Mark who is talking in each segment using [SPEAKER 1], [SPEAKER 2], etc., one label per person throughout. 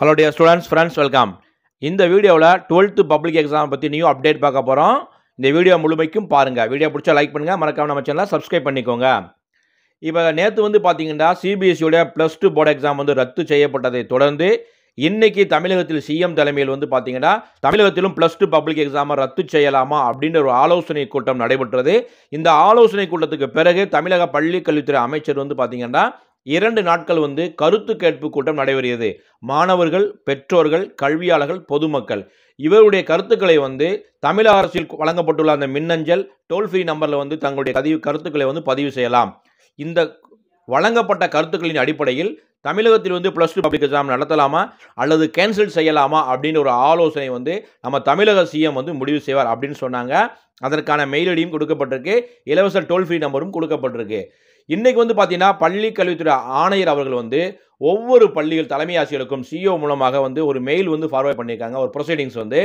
[SPEAKER 1] hello dear students friends welcome இந்த வீடியோவில் twelfth public exam பற்றி நியூ அப்டேட் பார்க்க போகிறோம் இந்த வீடியோ முழுமைக்கும் பாருங்கள் வீடியோ பிடிச்சா லைக் பண்ணுங்கள் மறக்காம நம்ம சேனலை சப்ஸ்கிரைப் பண்ணிக்கோங்க இப்போ நேற்று வந்து பார்த்தீங்கன்னா சிபிஎஸ்சியோடைய ப்ளஸ் டூ போர்டு எக்ஸாம் வந்து ரத்து செய்யப்பட்டதை தொடர்ந்து இன்றைக்கி தமிழகத்தில் சிஎம் தலைமையில் வந்து பார்த்தீங்கன்னா தமிழகத்திலும் ப்ளஸ் டூ பப்ளிக் எக்ஸாமை ரத்து செய்யலாமா அப்படின்ற ஒரு ஆலோசனை கூட்டம் நடைபெற்றது இந்த ஆலோசனை கூட்டத்துக்கு பிறகு தமிழக பள்ளிக்கல்வித்துறை அமைச்சர் வந்து பார்த்தீங்கன்னா இரண்டு நாட்கள் வந்து கருத்து கேட்பு கூட்டம் நடைபெறுகிறது மாணவர்கள் பெற்றோர்கள் கல்வியாளர்கள் பொதுமக்கள் இவருடைய கருத்துக்களை வந்து தமிழக அரசில் வழங்கப்பட்டுள்ள அந்த மின்னஞ்சல் டோல் ஃப்ரீ நம்பரில் வந்து தங்களுடைய பதிவு கருத்துக்களை வந்து பதிவு செய்யலாம் இந்த வழங்கப்பட்ட கருத்துக்களின் அடிப்படையில் தமிழகத்தில் வந்து ப்ளஸ் டூ பப்ளிக் எக்ஸாம் நடத்தலாமா அல்லது கேன்சல் செய்யலாமா அப்படின்னு ஒரு ஆலோசனை வந்து நம்ம தமிழக சிஎம் வந்து முடிவு செய்வார் அப்படின்னு சொன்னாங்க அதற்கான மெயில் ஐடியும் கொடுக்கப்பட்டிருக்கு இலவச டோல் ஃப்ரீ நம்பரும் கொடுக்கப்பட்டிருக்கு இன்றைக்கி வந்து பார்த்தீங்கன்னா பள்ளி கல்வித்துறை ஆணையர் அவர்கள் வந்து ஒவ்வொரு பள்ளிகள் தலைமை ஆசிரியருக்கும் சிஓ மூலமாக வந்து ஒரு மெயில் வந்து ஃபார்வேர்ட் பண்ணியிருக்காங்க ஒரு ப்ரொசீடிங்ஸ் வந்து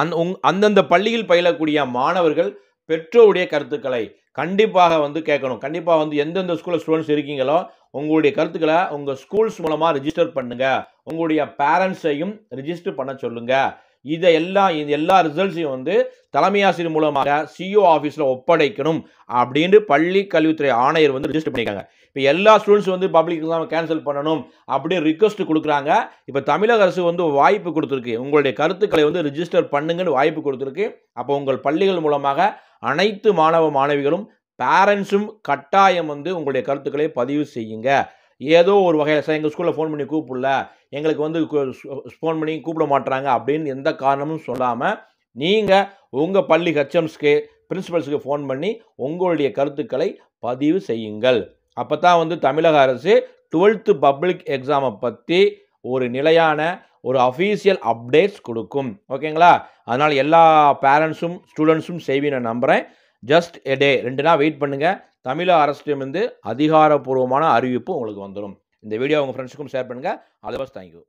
[SPEAKER 1] அந் உங் அந்தந்த பள்ளியில் பயிலக்கூடிய மாணவர்கள் பெற்றோருடைய கருத்துக்களை கண்டிப்பாக வந்து கேட்கணும் கண்டிப்பாக வந்து எந்தெந்த ஸ்கூலில் ஸ்டூடெண்ட்ஸ் இருக்கீங்களோ உங்களுடைய கருத்துக்களை உங்கள் ஸ்கூல்ஸ் மூலமாக ரிஜிஸ்டர் பண்ணுங்கள் உங்களுடைய பேரண்ட்ஸையும் ரிஜிஸ்டர் பண்ண சொல்லுங்கள் இதை எல்லா இது எல்லா ரிசல்ட்ஸையும் வந்து தலைமை ஆசிரியர் மூலமாக சிஓ ஆஃபீஸில் e ஒப்படைக்கணும் அப்படின்னு பள்ளி கல்வித்துறை ஆணையர் வந்து ரிஜிஸ்டர் பண்ணியிருக்காங்க இப்போ எல்லா ஸ்டூடெண்ட்ஸ் வந்து பப்ளிக் எக்ஸாம் கேன்சல் பண்ணணும் அப்படின்னு ரிக்வஸ்ட் கொடுக்குறாங்க இப்போ தமிழக அரசு வந்து வாய்ப்பு கொடுத்துருக்கு உங்களுடைய கருத்துக்களை வந்து ரிஜிஸ்டர் பண்ணுங்கன்னு வாய்ப்பு கொடுத்துருக்கு அப்போ உங்கள் பள்ளிகள் மூலமாக அனைத்து மாணவ மாணவிகளும் பேரண்ட்ஸும் கட்டாயம் வந்து உங்களுடைய கருத்துக்களை பதிவு செய்யுங்க ஏதோ ஒரு வகையில் சார் எங்கள் ஸ்கூலில் ஃபோன் பண்ணி கூப்பிடல எங்களுக்கு வந்து ஃபோன் பண்ணி கூப்பிட மாட்டுறாங்க அப்படின்னு எந்த காரணமும் சொல்லாமல் நீங்கள் உங்கள் பள்ளி ஹெச்எம்ஸ்க்கு பிரின்ஸிபல்ஸுக்கு ஃபோன் பண்ணி உங்களுடைய கருத்துக்களை பதிவு செய்யுங்கள் அப்போ தான் வந்து தமிழக அரசு டுவெல்த்து பப்ளிக் எக்ஸாமை பற்றி ஒரு நிலையான ஒரு அஃபீஷியல் அப்டேட்ஸ் கொடுக்கும் ஓகேங்களா அதனால் எல்லா பேரண்ட்ஸும் ஸ்டூடெண்ட்ஸும் செய்வீன்னு நம்புகிறேன் ஜஸ்ட் எ டே ரெண்டு நாள் வெயிட் பண்ணுங்கள் தமிழக அரசிடமிருந்து அதிகாரப்பூர்வமான அறிவிப்பு உங்களுக்கு வந்துடும் இந்த வீடியோ உங்கள் ஃப்ரெண்ட்ஸுக்கும் ஷேர் பண்ணுங்கள் ஆல் தி பெஸ்ட் தேங்க்யூ